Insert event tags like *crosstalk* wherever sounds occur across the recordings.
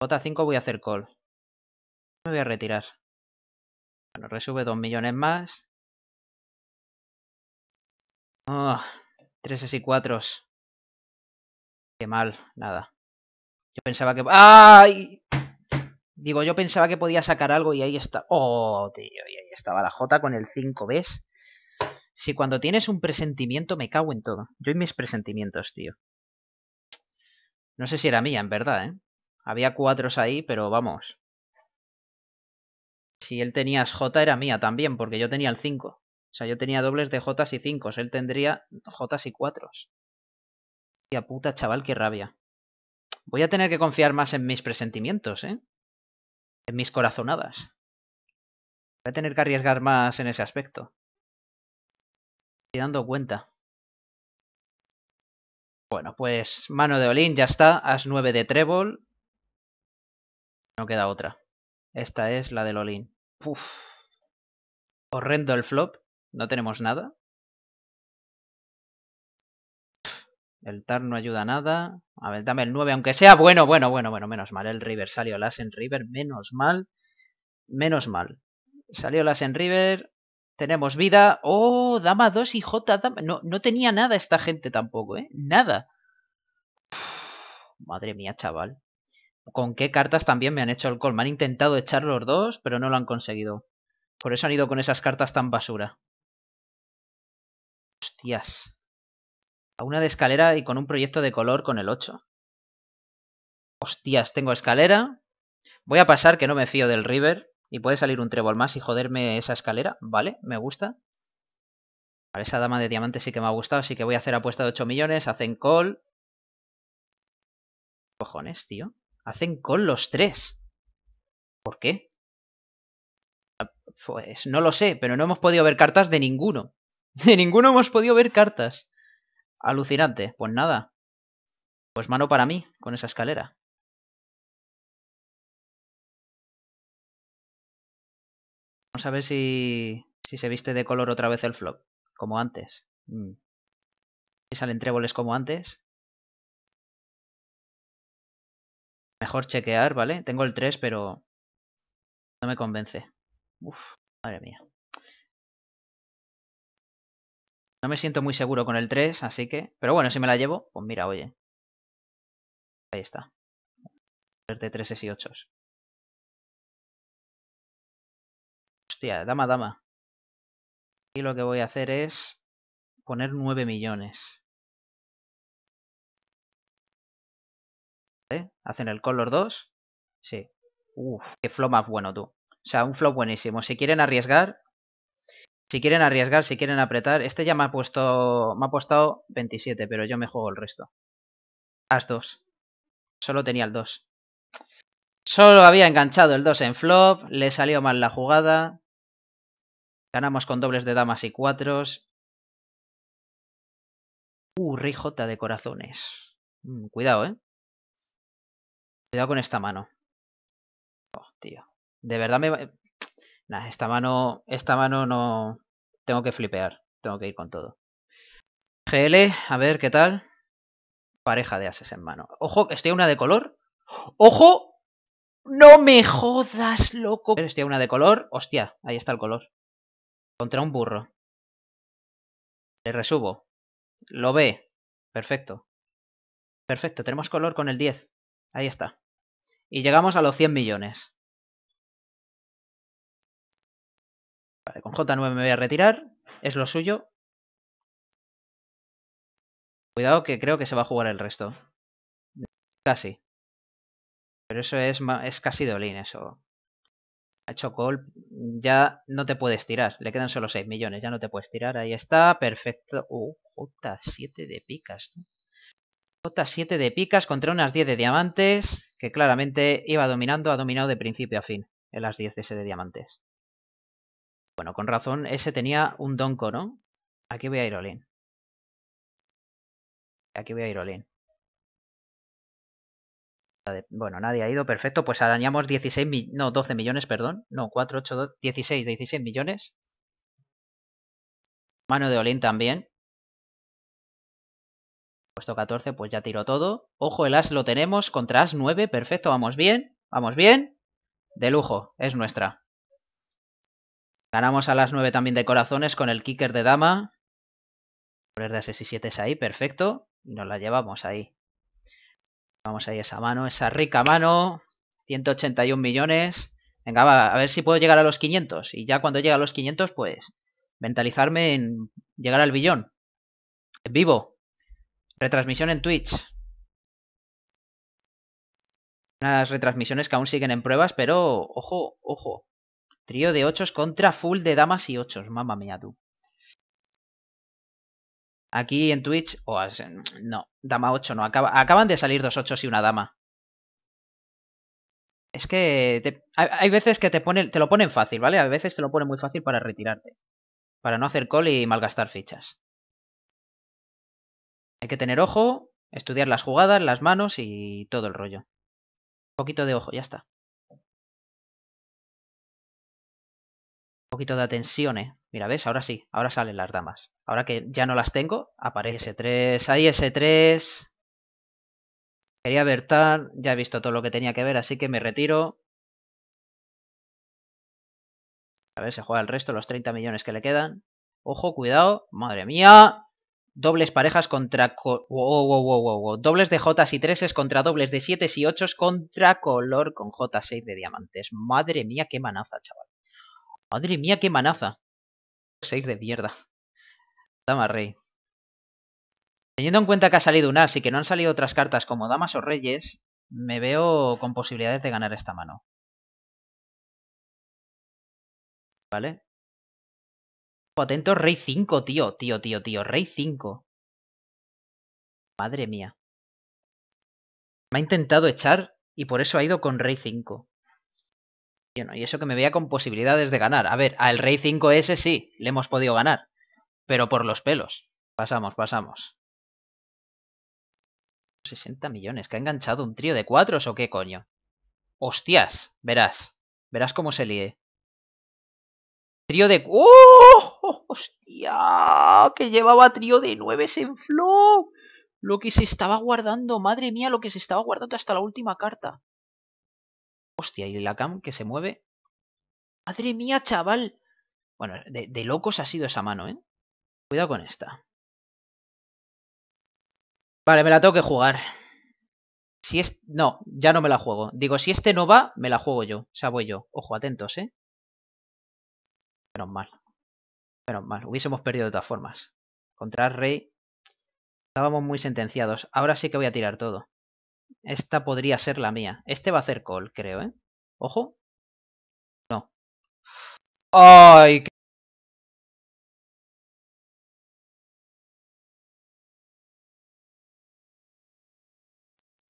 j 5 voy a hacer call. Me voy a retirar. Bueno, resube 2 millones más. Oh, y 4. Qué mal, nada. Yo pensaba que... ¡Ay! Digo, yo pensaba que podía sacar algo y ahí está. ¡Oh, tío! Y ahí estaba la J con el 5, ¿ves? Si cuando tienes un presentimiento me cago en todo. Yo y mis presentimientos, tío. No sé si era mía, en verdad, ¿eh? Había cuatro ahí, pero vamos. Si él tenía J era mía también, porque yo tenía el 5. O sea, yo tenía dobles de J y 5, él tendría J y 4. Tía puta, chaval, qué rabia. Voy a tener que confiar más en mis presentimientos, ¿eh? En mis corazonadas. Voy a tener que arriesgar más en ese aspecto. Estoy dando cuenta. Bueno, pues mano de Olin, ya está. As 9 de trébol. No queda otra. Esta es la de Olin. Puf. Horrendo el flop. No tenemos nada. El TAR no ayuda a nada. A ver, dame el 9, aunque sea bueno, bueno, bueno, bueno, menos mal. El River salió las en River, menos mal. Menos mal. Salió las en River. Tenemos vida. Oh, dama 2 y J. No, no tenía nada esta gente tampoco, ¿eh? Nada. madre mía, chaval con qué cartas también me han hecho el call. Me han intentado echar los dos, pero no lo han conseguido. Por eso han ido con esas cartas tan basura. Hostias. A una de escalera y con un proyecto de color con el 8. Hostias, tengo escalera. Voy a pasar que no me fío del river. Y puede salir un trébol más y joderme esa escalera. Vale, me gusta. A esa dama de diamantes sí que me ha gustado. Así que voy a hacer apuesta de 8 millones. Hacen call. Cojones, tío hacen con los tres. ¿Por qué? Ah, pues no lo sé, pero no hemos podido ver cartas de ninguno. *laughs* De ninguno hemos podido ver cartas. Alucinante. Pues nada. Pues mano para mí, con esa escalera. Vamos a ver si, si se viste de color otra vez el flop, como antes. Mm. Si salen tréboles como antes. Mejor chequear, ¿vale? Tengo el 3, pero no me convence. Uf, madre mía. No me siento muy seguro con el 3, así que... Pero bueno, si me la llevo, pues mira, oye. Ahí está. Verte 3 y 8. Hostia, dama, dama. Y lo que voy a hacer es poner 9 millones. ¿eh? Hacen el color 2. Sí. Uf, qué flow más bueno, tú. O sea, un flop buenísimo. Si quieren arriesgar, si quieren arriesgar, si quieren apretar, este ya me ha puesto, me ha apostado 27, pero yo me juego el resto. As 2. Solo tenía el 2. Solo había enganchado el 2 en flop, le salió mal la jugada. Ganamos con dobles de damas y cuatros. Uh, rey de corazones. Mm, cuidado, ¿eh? Cuidado con esta mano. Oh, tío. De verdad me... Nah, esta mano... Esta mano no... Tengo que flipear. Tengo que ir con todo. GL, a ver qué tal. Pareja de ases en mano. Ojo, estoy a una de color. ¡Ojo! ¡No me jodas, loco! Estoy a una de color. Hostia, ahí está el color. Contra un burro. Le resubo. Lo ve. Perfecto. Perfecto, tenemos color con el 10. Ahí está. Y llegamos a los 100 millones. Vale, con J9 me voy a retirar. Es lo suyo. Cuidado que creo que se va a jugar el resto. Casi. Pero eso es, casi dolin. eso. Ha hecho call. Ya no te puedes tirar. Le quedan solo 6 millones. Ya no te puedes tirar. Ahí está. Perfecto. Uh, J7 de picas. ¿no? J 7 de picas contra unas 10 de diamantes, que claramente iba dominando, ha dominado de principio a fin en las 10 S de diamantes. Bueno, con razón, ese tenía un donko, ¿no? Aquí voy a ir Olin. Aquí voy a ir Olin. Bueno, nadie ha ido, perfecto. Pues arañamos 16 millones. no, 12 millones, perdón. No, 4, 8, 2, 16, 16 millones. Mano de Olin también. Puesto 14, pues ya tiro todo. Ojo, el as lo tenemos contra as 9. Perfecto, vamos bien. Vamos bien. De lujo, es nuestra. Ganamos a las 9 también de corazones con el kicker de dama. Por de as 7 es ahí, perfecto. Y nos la llevamos ahí. Vamos ahí esa mano, esa rica mano. 181 millones. Venga, a ver si puedo llegar a los 500. Y ya cuando llegue a los 500, pues mentalizarme en llegar al billón. En vivo. Retransmisión en Twitch. Unas retransmisiones que aún siguen en pruebas, pero ojo, ojo. Trío de ochos contra full de damas y ochos. Mamma mía, tú. Aquí en Twitch... no, dama ocho no. acaban de salir dos ochos y una dama. Es que hay, veces que te, te lo ponen fácil, ¿vale? A veces te lo ponen muy fácil para retirarte. Para no hacer call y malgastar fichas. Hay que tener ojo, estudiar las jugadas, las manos y todo el rollo. Un poquito de ojo, ya está. Un poquito de atención, eh. Mira, ¿ves? Ahora sí, ahora salen las damas. Ahora que ya no las tengo, aparece S3, ahí S3. Quería ver tal, ya he visto todo lo que tenía que ver, así que me retiro. A ver, se juega el resto, los 30 millones que le quedan. Ojo, cuidado, madre mía dobles parejas contra... wow, wow, wow, dobles de J y 3 contra dobles de 7 y 8 contra color con J6 de diamantes. Madre mía, qué manaza, chaval. Madre mía, qué manaza. 6 de mierda. Dama rey. Teniendo en cuenta que ha salido un as y que no han salido otras cartas como damas o reyes, me veo con posibilidades de ganar esta mano. ¿Vale? Atento, rey 5, tío, tío, tío, tío, rey 5. Madre mía. Me ha intentado echar y por eso ha ido con rey 5. Y, y eso que me vea con posibilidades de ganar. A ver, al rey 5 ese sí, le hemos podido ganar. Pero por los pelos. Pasamos, pasamos. 60 millones, que ha enganchado un trío de cuatros o qué coño. Hostias, verás. Verás cómo se líe. Trío de... ¡Uh! hostia! Que llevaba trío de nueves en flow Lo que se estaba guardando, madre mía, lo que se estaba guardando hasta la última carta. Hostia, y la cam que se mueve. Madre mía, chaval. Bueno, de, locos ha sido esa mano, ¿eh? Cuidado con esta. Vale, me la tengo que jugar. Si es... No, ya no me la juego. Digo, si este no va, me la juego yo. O yo. Ojo, atentos, ¿eh? Menos mal. Bueno, mal, hubiésemos perdido de todas formas. Contra Rey estábamos muy sentenciados. Ahora sí que voy a tirar todo. Esta podría ser la mía. Este va a hacer call, creo, ¿eh? Ojo. No. ¡Ay! Qué...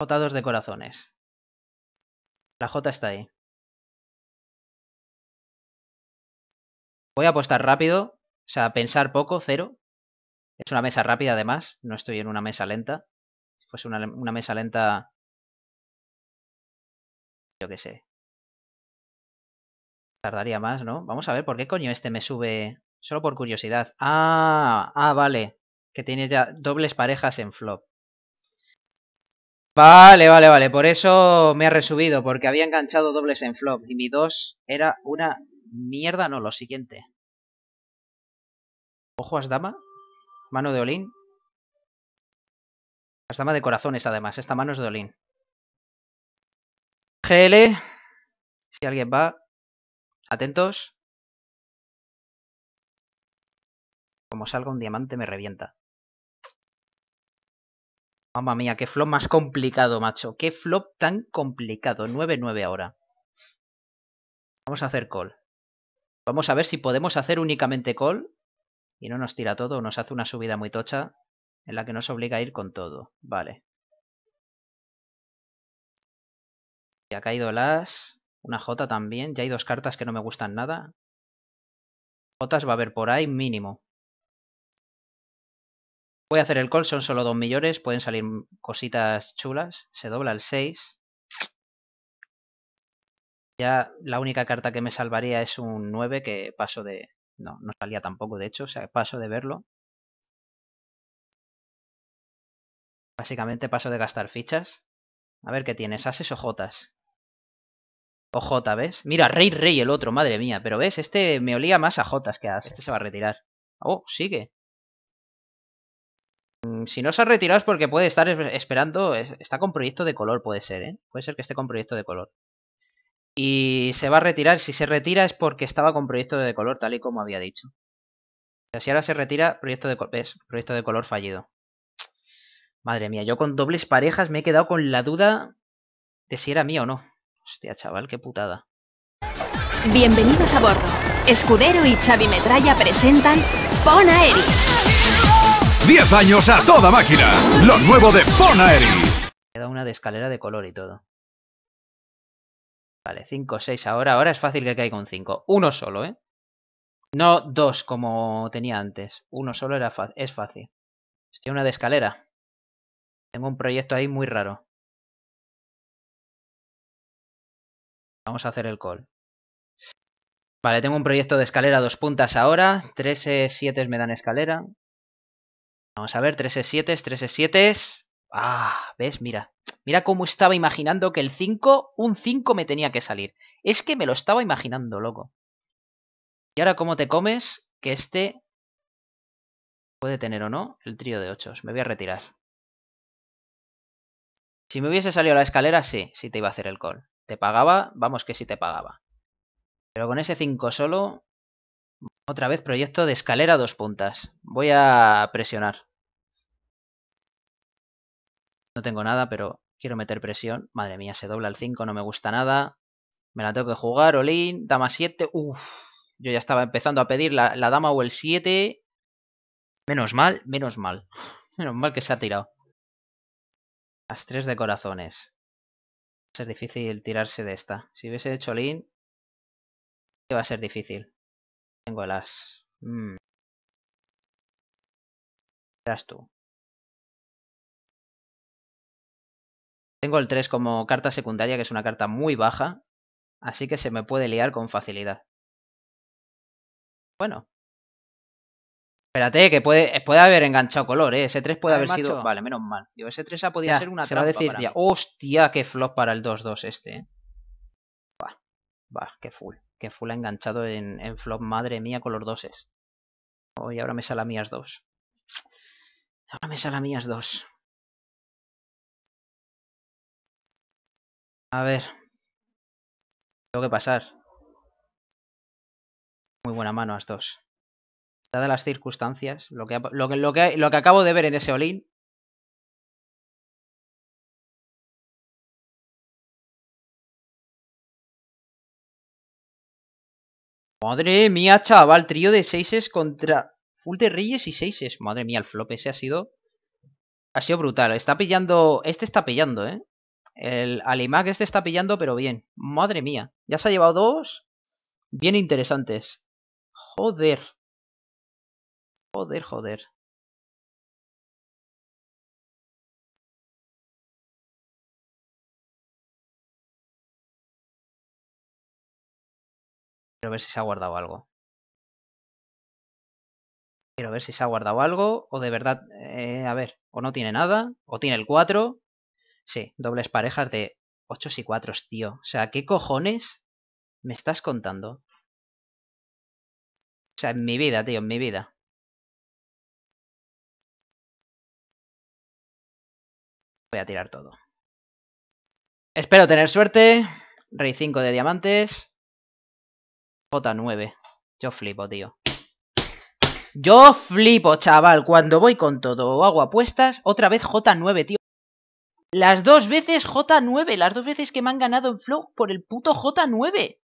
Jotados de corazones. La J está ahí. Voy a apostar rápido o sea, pensar poco, cero. Es una mesa rápida además, no estoy en una mesa lenta. Si fuese una, mesa lenta... Yo qué sé. Tardaría más, ¿no? Vamos a ver, ¿por qué coño este me sube? Solo por curiosidad. Ah, ah, vale. Que tiene ya dobles parejas en flop. Vale, vale, vale. Por eso me ha resubido, porque había enganchado dobles en flop. Y mi dos era una mierda, no, lo siguiente. Ojo Asdama. dama. Mano de Olin. As dama de corazones, además. Esta mano es de Olin. GL. Si alguien va. Atentos. Como salga un diamante me revienta. Mamma mía, qué flop más complicado, macho. Qué flop tan complicado. 9-9 ahora. Vamos a hacer call. Vamos a ver si podemos hacer únicamente call y no nos tira todo nos hace una subida muy tocha en la que nos obliga a ir con todo. Vale. Ya ha caído las una J también, ya hay dos cartas que no me gustan nada. Jotas va a haber por ahí mínimo. Voy a hacer el call, son solo dos millones, pueden salir cositas chulas. Se dobla el 6. Ya la única carta que me salvaría es un 9 que paso de, no, no salía tampoco, de hecho, o sea, paso de verlo. Básicamente paso de gastar fichas. A ver qué tienes, ases o jotas. O jota, ¿ves? Mira, rey, rey el otro, madre mía. Pero ves, este me olía más a jotas que a as. Este se va a retirar. Oh, sigue. Mm, si no se ha retirado es porque puede estar esperando... Está con proyecto de color, puede ser, ¿eh? Puede ser que esté con proyecto de color. Y se va a retirar. Si se retira es porque estaba con proyecto de color, tal y como había dicho. si ahora se retira, proyecto de, proyecto de color fallido. Madre mía, yo con dobles parejas me he quedado con la duda de si era mío o no. Hostia, chaval, qué putada. Bienvenidos a bordo. Escudero y Xavi Metralla presentan Pona 10 años a toda máquina. Lo nuevo de Pona Queda una de escalera de color y todo. Vale, 5, 6 ahora. Ahora es fácil que caiga un 5. Uno solo, ¿eh? No dos como tenía antes. Uno solo era es fácil. Estoy una de escalera. Tengo un proyecto ahí muy raro. Vamos a hacer el call. Vale, tengo un proyecto de escalera dos puntas ahora. 3 7 e me dan escalera. Vamos a ver, 3 E7, 3 7 Ah, ¿ves? Mira. Mira cómo estaba imaginando que el 5, un 5 me tenía que salir. Es que me lo estaba imaginando, loco. Y ahora, ¿cómo te comes que este puede tener o no el trío de 8? Me voy a retirar. Si me hubiese salido la escalera, sí, sí te iba a hacer el call. Te pagaba, vamos que sí te pagaba. Pero con ese 5 solo, otra vez proyecto de escalera dos puntas. Voy a presionar. No tengo nada, pero quiero meter presión. Madre mía, se dobla el 5, no me gusta nada. Me la tengo que jugar, Olin, dama 7. Uf, yo ya estaba empezando a pedir la, dama o el 7. Menos mal, menos mal. *laughs* Menos mal que se ha tirado. Las 3 de corazones. Va a ser difícil tirarse de esta. Si hubiese hecho Olin, va a ser difícil. Tengo el as. Mm. tú. Tengo el 3 como carta secundaria, que es una carta muy baja, así que se me puede liar con facilidad. Bueno. Espérate, que puede, eh, puede haber enganchado color, ¿eh? Ese 3 puede haber sido... Vale, menos mal. Digo, ese 3 ha podido ser una se va a decir ya. Hostia, qué flop para el 2-2 este, ¿eh? Va, qué full. Qué full ha enganchado en, flop, madre mía, con los doses. Hoy ahora me sale a mías 2. Ahora me sale a mías 2. A ver. Tengo que pasar. Muy buena mano las dos. Dadas las circunstancias, lo que, lo, lo, que, acabo de ver en ese olín. Madre mía, chaval, trío de seises contra full de reyes y seises. Madre mía, el flop ese ha sido... Ha sido brutal. Está pillando... Este está pillando, ¿eh? El Alimac este está pillando, pero bien. Madre mía. Ya se ha llevado dos bien interesantes. Joder. Joder, joder. Quiero ver si se ha guardado algo. Quiero ver si se ha guardado algo. O de verdad, eh, a ver, o no tiene nada. O tiene el 4. Sí, dobles parejas de 8 y 4, tío. O sea, ¿qué cojones me estás contando? O sea, en mi vida, tío, en mi vida. Voy a tirar todo. Espero tener suerte. Rey 5 de diamantes. J9. Yo flipo, tío. Yo flipo, chaval. Cuando voy con todo hago apuestas, otra vez J9, tío. Las dos veces J9, las dos veces que me han ganado en Flow por el puto J9.